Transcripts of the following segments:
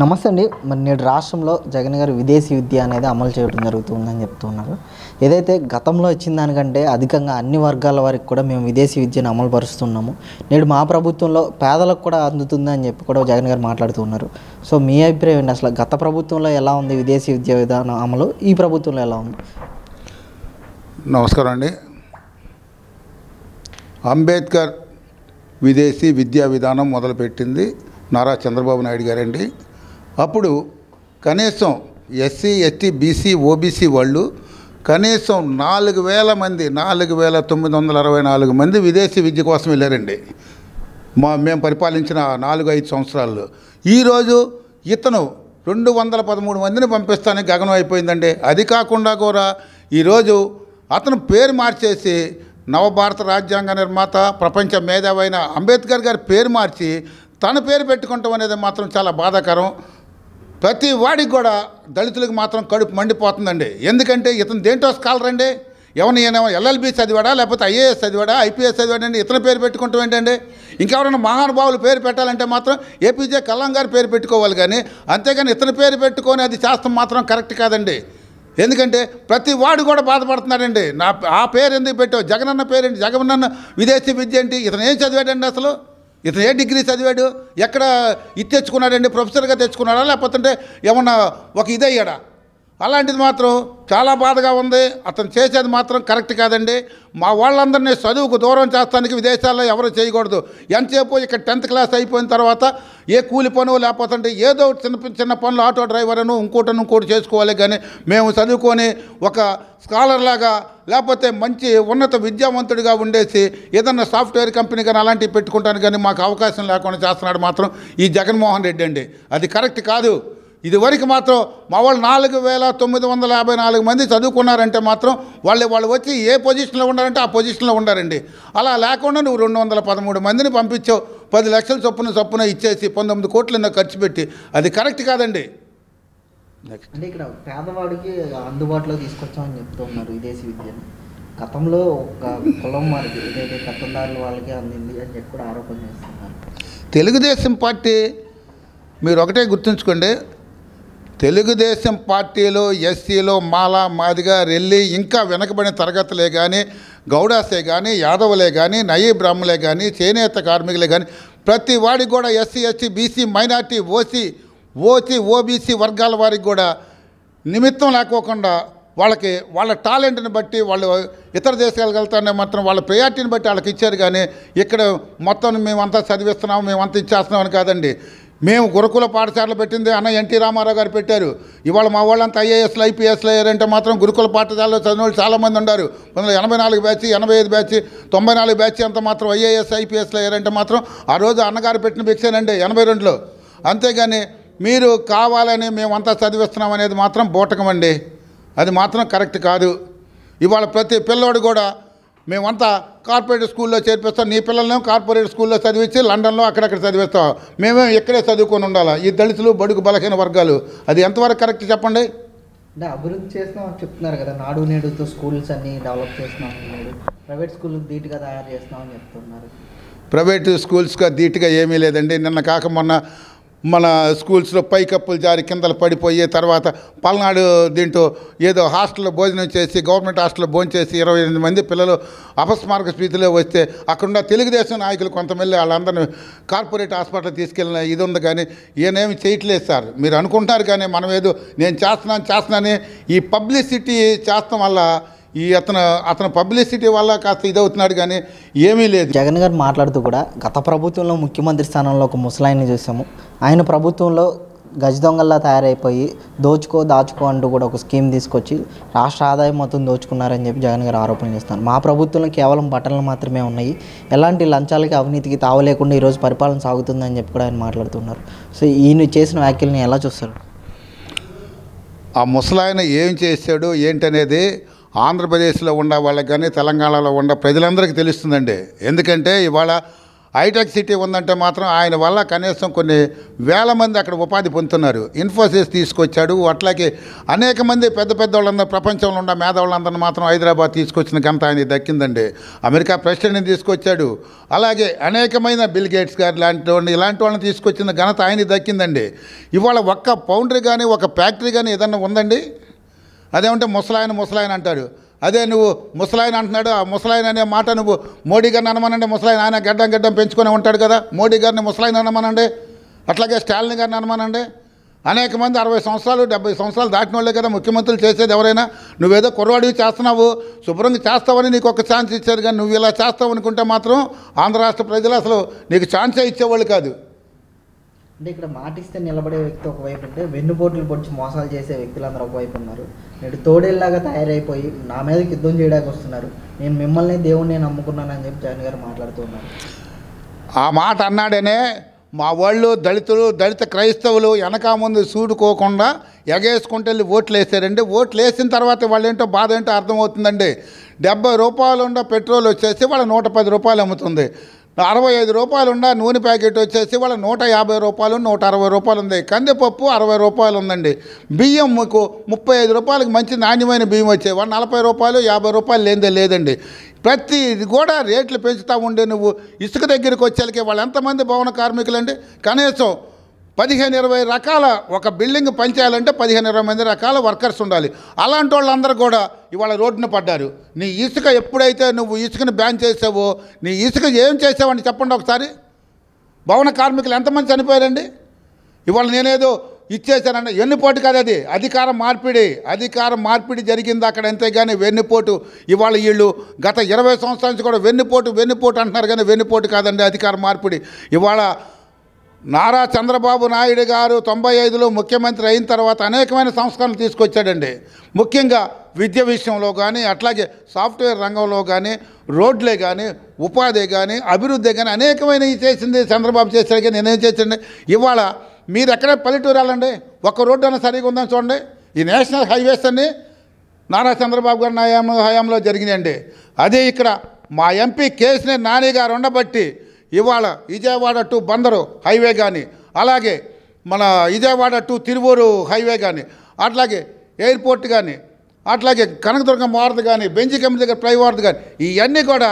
నమస్తే అండి మరి నేడు రాష్ట్రంలో జగన్ గారు విదేశీ విద్య అనేది అమలు చేయడం జరుగుతుందని చెప్తున్నారు ఏదైతే గతంలో ఇచ్చిన దానికంటే అధికంగా అన్ని వర్గాల వారికి కూడా మేము విదేశీ విద్యను అమలు పరుస్తున్నాము నేడు మా ప్రభుత్వంలో పేదలకు కూడా అందుతుంది అని చెప్పి కూడా జగన్ గారు మాట్లాడుతున్నారు సో మీ అభిప్రాయం ఏంటి అసలు గత ప్రభుత్వంలో ఎలా ఉంది విదేశీ విద్యా విధానం అమలు ఈ ప్రభుత్వంలో ఎలా ఉంది నమస్కారం అండి అంబేద్కర్ విదేశీ విద్యా విధానం మొదలుపెట్టింది నారా చంద్రబాబు నాయుడు గారండి అప్పుడు కనీసం ఎస్సీ ఎస్టీ బీసీ ఓబీసీ వాళ్ళు కనీసం నాలుగు వేల మంది నాలుగు వేల తొమ్మిది వందల అరవై నాలుగు మంది విదేశీ విద్య కోసం వెళ్ళారండి మా మేము పరిపాలించిన నాలుగు ఐదు సంవత్సరాల్లో ఈరోజు ఇతను రెండు వందల పదమూడు మందిని పంపిస్తానికి గగనం అయిపోయిందండి అది కాకుండా కూడా ఈరోజు అతను పేరు మార్చేసి నవభారత రాజ్యాంగ నిర్మాత ప్రపంచ మేధావైన అంబేద్కర్ గారి పేరు మార్చి తన పేరు పెట్టుకుంటాం అనేది మాత్రం చాలా బాధాకరం ప్రతి వాడికి కూడా దళితులకు మాత్రం కడుపు మండిపోతుందండి ఎందుకంటే ఇతను దేంటో స్కాలర్ అండి ఎవరిని ఏమో ఎల్ఎల్బి చదివాడా లేకపోతే ఐఏఎస్ చదివాడా ఐపీఎస్ చదివాడండి ఇతని పేరు పెట్టుకుంటాం ఏంటండి ఇంకెవరైనా మహానుభావులు పేరు పెట్టాలంటే మాత్రం ఏపీజే కల్లం గారు పేరు పెట్టుకోవాలి కానీ అంతేగాని ఇతని పేరు పెట్టుకొని అది శాస్త్రం మాత్రం కరెక్ట్ కాదండి ఎందుకంటే ప్రతి వాడు కూడా బాధపడుతున్నాడండి నా ఆ పేరు ఎందుకు పెట్టావు జగనన్న పేరేంటి అన్న విదేశీ విద్య ఏంటి ఇతను ఏం చదివాడండి అసలు ఇతను ఏ డిగ్రీ చదివాడు ఎక్కడ ఇది తెచ్చుకున్నాడండి ప్రొఫెసర్గా తెచ్చుకున్నాడా లేకపోతే ఏమన్నా ఒక ఇది అయ్యాడా అలాంటిది మాత్రం చాలా బాధగా ఉంది అతను చేసేది మాత్రం కరెక్ట్ కాదండి మా వాళ్ళందరినీ చదువుకు దూరం చేస్తానికి విదేశాల్లో ఎవరు చేయకూడదు ఎంతసేపు ఇక్కడ టెన్త్ క్లాస్ అయిపోయిన తర్వాత ఏ కూలి పనులు లేకపోతుంటే ఏదో చిన్న చిన్న పనులు ఆటో డ్రైవర్ను ఇంకోటను ఇంకోటి చేసుకోవాలి కానీ మేము చదువుకొని ఒక స్కాలర్ లాగా లేకపోతే మంచి ఉన్నత విద్యావంతుడిగా ఉండేసి ఏదన్నా సాఫ్ట్వేర్ కంపెనీ కానీ అలాంటివి పెట్టుకుంటాను కానీ మాకు అవకాశం లేకుండా చేస్తున్నాడు మాత్రం ఈ జగన్మోహన్ రెడ్డి అండి అది కరెక్ట్ కాదు ఇదివరకు మాత్రం మా వాళ్ళు నాలుగు వేల తొమ్మిది వందల యాభై నాలుగు మంది చదువుకున్నారంటే మాత్రం వాళ్ళు వాళ్ళు వచ్చి ఏ పొజిషన్లో ఉండారంటే ఆ పొజిషన్లో ఉండారండి అలా లేకుండా నువ్వు రెండు వందల పదమూడు మందిని పంపించావు పది లక్షల చొప్పున చొప్పున ఇచ్చేసి పంతొమ్మిది కోట్లు ఎన్నో ఖర్చు పెట్టి అది కరెక్ట్ కాదండి అంటే ఇక్కడ పేదవాడికి అందుబాటులో తీసుకొచ్చామని చెప్తున్నారు విదేశీ విద్యను గతంలో ఒక కులం వారికి ఏదైతే వాళ్ళకి అందింది అని చెప్పి కూడా ఆరోపణ చేస్తున్నారు తెలుగుదేశం పార్టీ మీరు ఒకటే గుర్తుంచుకోండి తెలుగుదేశం పార్టీలో ఎస్సీలో మాల మాదిగా రెల్లి ఇంకా వెనకబడిన తరగతులే కానీ గౌడాసే కానీ యాదవులే కానీ నయీ బ్రాహ్మలే కానీ చేనేత కార్మికులే కానీ ప్రతి వాడికి కూడా SC SC BC minority OC OC OBC వర్గాల వారికి కూడా నిమిత్తం లేకోకుండా వాళ్ళకి వాళ్ళ టాలెంట్ని బట్టి వాళ్ళు ఇతర దేశాలకు వెళ్తారనే మాత్రం వాళ్ళ ప్రయారిటీని బట్టి వాళ్ళకి ఇచ్చారు కానీ ఇక్కడ మొత్తం మేమంతా చదివిస్తున్నాము మేమంతా అని కాదండి మేము గురుకుల పాఠశాలలు పెట్టింది అన్న ఎన్టీ రామారావు గారు పెట్టారు ఇవాళ మా వాళ్ళంతా ఐఏఎస్లు ఐపీఎస్లు అయ్యారంటే మాత్రం గురుకుల పాఠశాలలో చదివిన వాళ్ళు చాలామంది ఉన్నారు కొందరు ఎనభై నాలుగు బ్యాచ్ ఎనభై ఐదు బ్యాచ్ తొంభై నాలుగు బ్యాచ్ అంత మాత్రం ఐఏఎస్ ఐపీఎస్లు అయ్యారంటే మాత్రం ఆ రోజు అన్నగారు పెట్టిన భిక్షేనండి ఎనభై రెండులో అంతేగాని మీరు కావాలని మేమంతా చదివిస్తున్నాం అనేది మాత్రం బోటకం అది మాత్రం కరెక్ట్ కాదు ఇవాళ ప్రతి పిల్లోడు కూడా మేమంతా కార్పొరేట్ స్కూల్లో చేర్పిస్తాం నీ పిల్లలను కార్పొరేట్ స్కూల్లో చదివించి లండన్లో అక్కడక్కడ చదివిస్తాం మేమే ఇక్కడే చదువుకొని ఉండాలా ఈ దళితులు బడుగు బలహీన వర్గాలు అది ఎంతవరకు కరెక్ట్ చెప్పండి అంటే అభివృద్ధి చేస్తున్నాం చెప్తున్నారు కదా నాడు నేడుతో స్కూల్స్ అన్ని డెవలప్ చేస్తున్నాం ప్రైవేట్ స్కూల్ ధీటుగా తయారు చేస్తున్నామని చెప్తున్నారు ప్రైవేట్ స్కూల్స్గా ధీటుగా ఏమీ లేదండి నిన్న కాక మొన్న మన స్కూల్స్లో పైకప్పులు జారి కిందలు పడిపోయి తర్వాత పల్నాడు దీంట్లో ఏదో హాస్టల్లో భోజనం చేసి గవర్నమెంట్ హాస్టల్లో భోజనం చేసి ఇరవై ఎనిమిది మంది పిల్లలు అపస్మారక స్థితిలో వస్తే అక్కడున్న తెలుగుదేశం నాయకులు కొంతమంది వాళ్ళందరినీ కార్పొరేట్ హాస్పిటల్ తీసుకెళ్ళిన ఇది ఉంది కానీ ఈయనేమి చేయట్లేదు సార్ మీరు అనుకుంటారు కానీ మనం ఏదో నేను చేస్తున్నాను చేస్తున్నానని ఈ పబ్లిసిటీ చేస్తాం వల్ల ఈ అతను అతను పబ్లిసిటీ వల్ల కాస్త ఇదవుతున్నాడు కానీ ఏమీ లేదు జగన్ గారు మాట్లాడుతూ కూడా గత ప్రభుత్వంలో ముఖ్యమంత్రి స్థానంలో ఒక ముసలాయిని చూసాము ఆయన ప్రభుత్వంలో గజ దొంగల్లా తయారైపోయి దోచుకో దాచుకో అంటూ కూడా ఒక స్కీమ్ తీసుకొచ్చి రాష్ట్ర ఆదాయం మొత్తం దోచుకున్నారని చెప్పి జగన్ గారు ఆరోపణ చేస్తున్నారు మా ప్రభుత్వంలో కేవలం బట్టలు మాత్రమే ఉన్నాయి ఎలాంటి లంచాలకి అవినీతికి తావలేకుండా ఈరోజు పరిపాలన సాగుతుందని చెప్పి కూడా ఆయన మాట్లాడుతున్నారు సో ఈయన చేసిన వ్యాఖ్యల్ని ఎలా చూస్తారు ఆ ముసలాయన ఏం చేశాడు ఏంటనేది ఆంధ్రప్రదేశ్లో ఉన్న వాళ్ళకి కానీ తెలంగాణలో ఉన్న ప్రజలందరికీ తెలుస్తుందండి ఎందుకంటే ఇవాళ హైటెక్ సిటీ ఉందంటే మాత్రం ఆయన వల్ల కనీసం కొన్ని వేల మంది అక్కడ ఉపాధి పొందుతున్నారు ఇన్ఫోసిస్ తీసుకొచ్చాడు అట్లాగే అనేక మంది పెద్ద పెద్ద వాళ్ళందరూ ప్రపంచంలో ఉన్న మేధావులందరిని మాత్రం హైదరాబాద్ తీసుకొచ్చిన ఘనత ఆయన దక్కిందండి అమెరికా ప్రెసిడెంట్ని తీసుకొచ్చాడు అలాగే అనేకమైన బిల్ గేట్స్ గారు లాంటి వాళ్ళని ఇలాంటి వాళ్ళని తీసుకొచ్చిన ఘనత ఆయన దక్కిందండి ఇవాళ ఒక్క పౌండరీ కానీ ఒక ఫ్యాక్టరీ కానీ ఏదన్నా ఉందండి అదేమంటే ముసలాయన ముసలాయన అంటారు అదే నువ్వు ముసలాయన అంటున్నాడు ఆ ముసలాయన అనే మాట నువ్వు మోడీ గారిని అనమనండి ముసలాయన ఆయన గడ్డం గడ్డం పెంచుకొని ఉంటాడు కదా మోడీ గారిని ముసలాయన అనమానండి అట్లాగే స్టాలిన్ గారిని అనమానండి అనేక మంది అరవై సంవత్సరాలు డెబ్బై సంవత్సరాలు దాటిన వాళ్ళే కదా ముఖ్యమంత్రులు చేసేది ఎవరైనా నువ్వేదో కుర్రవాడివి చేస్తున్నావు శుభ్రంగా చేస్తావని నీకు ఒక ఛాన్స్ ఇచ్చారు కానీ నువ్వు ఇలా చేస్తావు అనుకుంటే మాత్రం ఆంధ్ర రాష్ట్ర ప్రజలు అసలు నీకు ఛాన్సే ఇచ్చేవాళ్ళు కాదు అంటే ఇక్కడ మాటిస్తే నిలబడే వ్యక్తి ఒకవైపు ఉంటే వెన్నుపోట్లు పొడిచి మోసాలు చేసే వ్యక్తులందరూ ఒకవైపు ఉన్నారు నేడు తోడేళ్ళలాగా తయారైపోయి నా మీదకి యుద్ధం చేయడానికి వస్తున్నారు నేను మిమ్మల్ని దేవుణ్ణి నమ్ముకున్నానని చెప్పి జగన్ గారు మాట్లాడుతున్నారు ఆ మాట అన్నాడనే మా వాళ్ళు దళితులు దళిత క్రైస్తవులు వెనక ముందు చూడుకోకుండా ఎగేసుకుంటే వెళ్ళి ఓట్లు వేసారండి ఓట్లు వేసిన తర్వాత వాళ్ళు ఏంటో బాధ ఏంటో అర్థమవుతుందండి డెబ్బై రూపాయలు ఉండ పెట్రోల్ వచ్చేసి వాళ్ళ నూట పది రూపాయలు అమ్ముతుంది అరవై ఐదు రూపాయలు ఉన్న నూనె ప్యాకెట్ వచ్చేసి వాళ్ళ నూట యాభై రూపాయలు నూట అరవై రూపాయలు ఉంది కందిపప్పు అరవై రూపాయలు ఉందండి బియ్యం మీకు ముప్పై ఐదు రూపాయలకి మంచి నాణ్యమైన బియ్యం వచ్చే వాళ్ళు నలభై రూపాయలు యాభై రూపాయలు లేదే లేదండి ప్రతి ఇది కూడా రేట్లు పెంచుతూ ఉండే నువ్వు ఇసుక దగ్గరికి వచ్చేసరికి వాళ్ళు ఎంతమంది భవన కార్మికులు అండి కనీసం పదిహేను ఇరవై రకాల ఒక బిల్డింగ్ పనిచేయాలంటే పదిహేను ఇరవై మంది రకాల వర్కర్స్ ఉండాలి అలాంటి వాళ్ళందరూ కూడా ఇవాళ రోడ్డున పడ్డారు నీ ఇసుక ఎప్పుడైతే నువ్వు ఇసుకను బ్యాన్ చేసావో నీ ఇసుక ఏం చేసావని చెప్పండి ఒకసారి భవన కార్మికులు ఎంతమంది చనిపోయారండి ఇవాళ నేనేదో ఇచ్చేసానంటే వెన్నుపోటు కాదు అది అధికార మార్పిడి అధికార మార్పిడి జరిగింది అక్కడ అంతేగాని వెన్నుపోటు ఇవాళ వీళ్ళు గత ఇరవై సంవత్సరాల నుంచి కూడా వెన్నుపోటు వెన్నుపోటు అంటున్నారు కానీ వెన్నుపోటు కాదండి అధికార మార్పిడి ఇవాళ నారా చంద్రబాబు నాయుడు గారు తొంభై ఐదులో ముఖ్యమంత్రి అయిన తర్వాత అనేకమైన సంస్కరణలు తీసుకొచ్చాడండి ముఖ్యంగా విద్య విషయంలో కానీ అట్లాగే సాఫ్ట్వేర్ రంగంలో కానీ రోడ్లే కానీ ఉపాధి కానీ అభివృద్ధి కానీ అనేకమైన చేసింది చంద్రబాబు చేశాడు కానీ నేనేం చేసండి ఇవాళ మీరు ఎక్కడ పల్లెటూరు వెళ్ళండి ఒక్క రోడ్డు అన్న సరిగా ఉందని చూడండి ఈ నేషనల్ హైవేస్ అన్నీ నారా చంద్రబాబు గారి హయాంలో హయాంలో జరిగినాయండి అదే ఇక్కడ మా ఎంపీ కేసీఆర్ నాని గారు ఉండబట్టి ఇవాళ విజయవాడ టు బందరు హైవే కానీ అలాగే మన విజయవాడ టు తిరువూరు హైవే కానీ అట్లాగే ఎయిర్పోర్ట్ కానీ అట్లాగే కనకదుర్గం వారధి కానీ బెంజి కమిటీ దగ్గర ప్రైవారధి కానీ ఇవన్నీ కూడా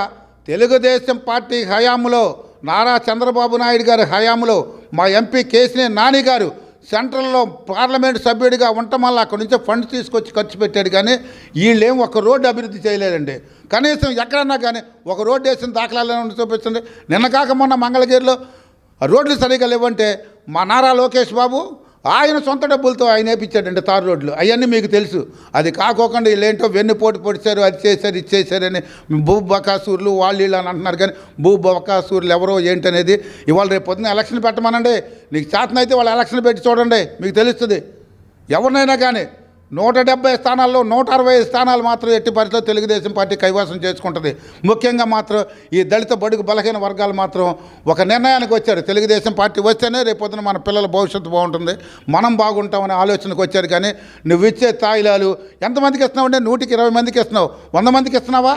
తెలుగుదేశం పార్టీ హయాంలో నారా చంద్రబాబు నాయుడు గారి హయాంలో మా ఎంపీ కేసినే నాని గారు సెంట్రల్లో పార్లమెంట్ సభ్యుడిగా ఉండటం వల్ల అక్కడి నుంచే ఫండ్స్ తీసుకొచ్చి ఖర్చు పెట్టాడు కానీ వీళ్ళేం ఒక రోడ్డు అభివృద్ధి చేయలేదండి కనీసం ఎక్కడన్నా కానీ ఒక రోడ్డు వేసిన దాఖలాలను చూపిస్తుంది నిన్న కాక మొన్న మంగళగిరిలో రోడ్లు సరిగా లేవంటే మా నారా లోకేష్ బాబు ఆయన సొంత డబ్బులతో ఆయన వేయించాడండి తారు రోడ్లు అవన్నీ మీకు తెలుసు అది కాకోకుండా వీళ్ళేంటో వెన్ను పోటు పొడిచారు అది చేశారు ఇది చేశారని బకాసూర్లు వాళ్ళు వీళ్ళు అని అంటున్నారు కానీ భూ బకాసూర్లు ఎవరో ఏంటనేది ఇవాళ రేపు పొద్దున్న ఎలక్షన్ పెట్టమనండి నీకు చేతనైతే వాళ్ళు ఎలక్షన్ పెట్టి చూడండి మీకు తెలుస్తుంది ఎవరినైనా కానీ నూట డెబ్బై స్థానాల్లో నూట అరవై స్థానాలు మాత్రం ఎట్టి పరిస్థితుల్లో తెలుగుదేశం పార్టీ కైవసం చేసుకుంటుంది ముఖ్యంగా మాత్రం ఈ దళిత బడుగు బలహీన వర్గాలు మాత్రం ఒక నిర్ణయానికి వచ్చారు తెలుగుదేశం పార్టీ వస్తేనే రేపొద్దున మన పిల్లల భవిష్యత్తు బాగుంటుంది మనం బాగుంటామనే ఆలోచనకు వచ్చారు కానీ నువ్వు ఇచ్చే తాయిలాలు ఎంతమందికి ఇస్తున్నావు అంటే నూటికి ఇరవై మందికి ఇస్తున్నావు వంద మందికి ఇస్తున్నావా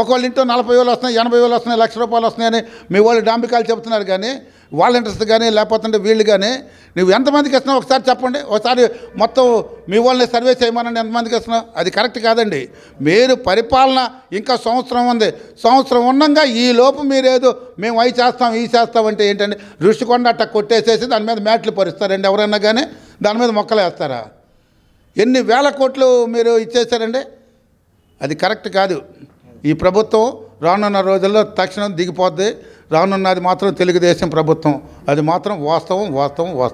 ఒకళ్ళు ఇంట్లో నలభై వేలు వస్తున్నాయి ఎనభై వేలు వస్తున్నాయి లక్ష రూపాయలు వస్తున్నాయని మీ వాళ్ళు డాంబికాలు చెప్తున్నారు కానీ వాలంటీర్స్ కానీ లేకపోతే వీళ్ళు కానీ నువ్వు ఎంతమందికి ఇస్తున్నావు ఒకసారి చెప్పండి ఒకసారి మొత్తం మీ వాళ్ళని సర్వే చేయమనండి ఎంతమందికి ఇస్తున్నావు అది కరెక్ట్ కాదండి మీరు పరిపాలన ఇంకా సంవత్సరం ఉంది సంవత్సరం ఉండగా ఈ లోపు మీరేదో మేము అవి చేస్తాం ఈ చేస్తాం అంటే ఏంటండి రుషికొండ అట్ట కొట్టేసేసి దాని మీద మ్యాట్లు పరుస్తారండి ఎవరైనా కానీ దాని మీద మొక్కలు వేస్తారా ఎన్ని వేల కోట్లు మీరు ఇచ్చేసారండి అది కరెక్ట్ కాదు ఈ ప్రభుత్వం రానున్న రోజుల్లో తక్షణం దిగిపోద్ది రానున్నది మాత్రం తెలుగుదేశం ప్రభుత్వం అది మాత్రం వాస్తవం వాస్తవం వాస్తవం